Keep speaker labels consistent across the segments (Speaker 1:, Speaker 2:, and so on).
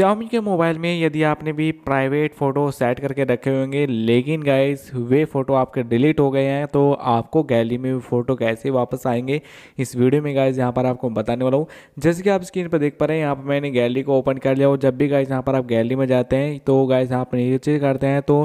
Speaker 1: Xiaomi के mobile में यदि आपने भी प्राइवेट फ़ोटो सेट करके रखे होंगे लेकिन गाइस वे फ़ोटो आपके डिलीट हो गए हैं तो आपको गैलरी में फ़ोटो कैसे वापस आएंगे इस वीडियो में गाइस यहाँ पर आपको बताने वाला हूँ जैसे कि आप स्क्रीन पर देख पा रहे हैं यहाँ पर मैंने गैलरी को ओपन कर लिया और जब भी गाइस यहाँ पर आप गैलरी में जाते हैं तो गाइस यहाँ पर नीचे करते हैं तो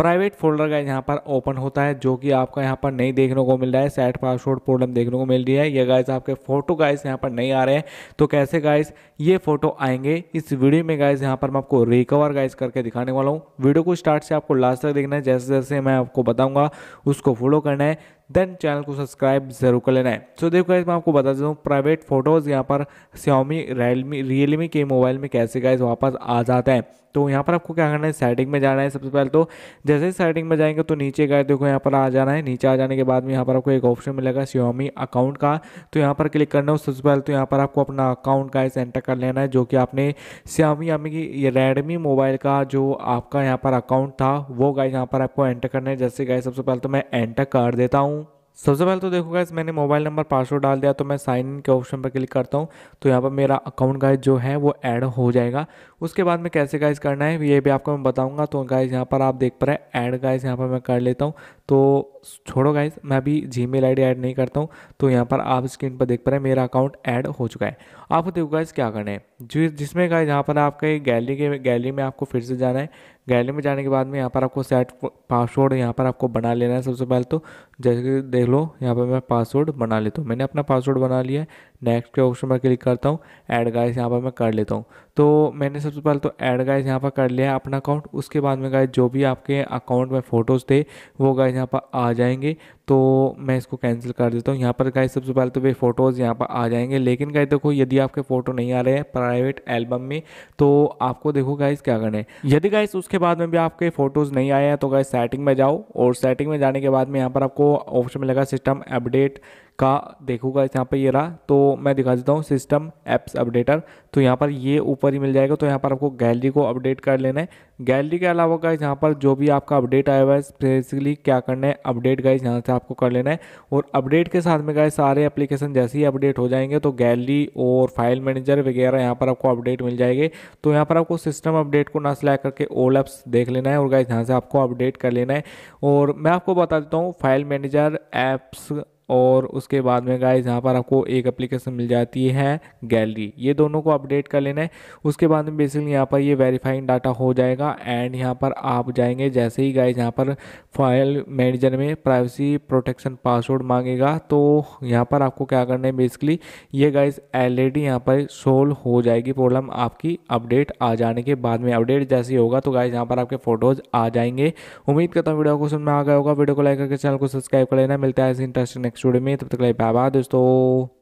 Speaker 1: प्राइवेट फोल्डर का यहाँ पर ओपन होता है जो कि आपका यहाँ पर नहीं देखने को मिल रहा है सेट पासवर्ड प्रॉब्लम देखने को मिल रही है ये गाइस आपके फोटो गाइस यहाँ पर नहीं आ रहे हैं तो कैसे गाइस ये फोटो आएंगे इस वीडियो में गाइस यहाँ पर मैं आपको रिकवर गाइस करके दिखाने वाला हूँ वीडियो को स्टार्ट से आपको लास्ट तक देखना है जैसे जैसे मैं आपको बताऊँगा उसको फॉलो करना है देन चैनल को सब्सक्राइब जरूर कर लेना है सो so, देखो गाइज मैं आपको बता देता हूँ प्राइवेट फोटोज़ यहाँ पर श्योमी रियलमी रियलमी के मोबाइल में कैसे गाइज वापस आ जाता है तो यहाँ पर आपको क्या करना है सेटिंग में जाना है सबसे पहले तो जैसे ही सेटिंग में जाएंगे तो नीचे गए देखो यहाँ पर आ जाना है नीचे आ जाने के बाद में यहाँ पर आपको एक ऑप्शन मिलेगा श्योमी अकाउंट का तो यहाँ पर क्लिक करना है सबसे पहले तो यहाँ पर आपको अपना अकाउंट का एंटर कर लेना है जो कि आपने श्यामी यानी कि रेडमी मोबाइल का जो आपका यहाँ पर अकाउंट था वो गाय यहाँ पर आपको एंटर करना है जैसे गए सबसे पहले तो मैं एंटर कर देता हूँ सबसे पहले तो देखो गाइज मैंने मोबाइल नंबर पासवर्ड डाल दिया तो मैं साइन इन के ऑप्शन पर क्लिक करता हूँ तो यहाँ पर मेरा अकाउंट गाइज जो है वो ऐड हो जाएगा उसके बाद में कैसे गाइज करना है ये भी आपको मैं बताऊँगा तो गाइज यहाँ पर आप देख पा रहे हैं ऐड गाइज यहाँ पर मैं कर लेता हूँ तो छोड़ो गाइज मैं अभी जी मेल ऐड नहीं करता हूँ तो यहाँ पर आप स्क्रीन पर देख पा रहे हैं मेरा अकाउंट ऐड हो चुका है आपको देखो गाइज क्या करना है जिसमें गाइज यहाँ पर आपके गैलरी के गैलरी में आपको फिर से जाना है गैलरी में जाने के बाद में यहाँ पर आपको सेट पासवर्ड यहाँ पर आपको बना लेना है सबसे पहले तो जैसे कि देख लो यहाँ पर मैं पासवर्ड बना लेता हूँ मैंने अपना पासवर्ड बना लिया है नेक्स्ट के ऑप्शन पर क्लिक करता हूँ ऐड गाइस यहाँ पर मैं कर लेता हूँ तो मैंने सबसे पहले तो ऐड गाइस यहाँ पर कर लिया अपना अकाउंट उसके बाद में गाइस जो भी आपके अकाउंट में फ़ोटोज़ थे वो गाइस यहाँ पर आ जाएंगे तो मैं इसको कैंसिल कर देता हूँ यहाँ पर गाइस सबसे पहले तो वे फ़ोटोज़ यहाँ पर आ जाएंगे लेकिन गाइस देखो यदि आपके फ़ोटो नहीं आ रहे हैं प्राइवेट एल्बम में तो आपको देखो गाइस क्या करना है यदि गाइस उसके बाद में भी आपके फ़ोटोज़ नहीं आए हैं तो गाइस सेटिंग में जाओ और सेटिंग में जाने के बाद में यहाँ पर आपको ऑप्शन मिलेगा सिस्टम अपडेट का देखूंगा यहाँ पर ये रहा तो मैं दिखा देता हूँ सिस्टम एप्स अपडेटर तो यहाँ पर ये ऊपर ही मिल जाएगा तो यहाँ पर आपको गैलरी को अपडेट कर लेना है गैलरी के अलावा गाइज यहाँ पर जो भी आपका अपडेट आया हुआ है स्पेसिकली क्या करना है अपडेट गाइज यहाँ से आपको कर लेना है और अपडेट के साथ में गाइज सारे एप्लीकेशन जैसे ही अपडेट हो जाएंगे तो गैलरी और फाइल मैनेजर वगैरह यहाँ पर आपको अपडेट मिल जाएंगे तो यहाँ पर आपको सिस्टम अपडेट को ना सिलेक्ट करके ओल एप्स देख लेना है और गाइज यहाँ से आपको अपडेट कर लेना है और मैं आपको बता देता हूँ फाइल मैनेजर एप्स और उसके बाद में गाइज यहाँ पर आपको एक एप्लीकेशन मिल जाती है गैलरी ये दोनों को अपडेट कर लेना है उसके बाद में बेसिकली यहाँ पर ये वेरीफाइंग डाटा हो जाएगा एंड यहाँ पर आप जाएंगे जैसे ही गाइज यहाँ पर फाइल मैनेजर में प्राइवेसी प्रोटेक्शन पासवर्ड मांगेगा तो यहाँ पर आपको क्या करना है बेसिकली ये गाइज डी यहाँ पर सोल्व हो जाएगी प्रॉब्लम आपकी अपडेट आ जाने के बाद में अपडेट जैसे होगा तो गाइज यहाँ पर आपके फोटोज आ जाएंगे उम्मीद करता हूँ वीडियो को सुन में आ गया होगा वीडियो को लाइक करके चैनल को सब्सक्राइब कर लेना मिलता है ऐसे इंटरेस्ट नेक्स्ट स्टूडियो में तब तक लिए बाय बाय दोस्तों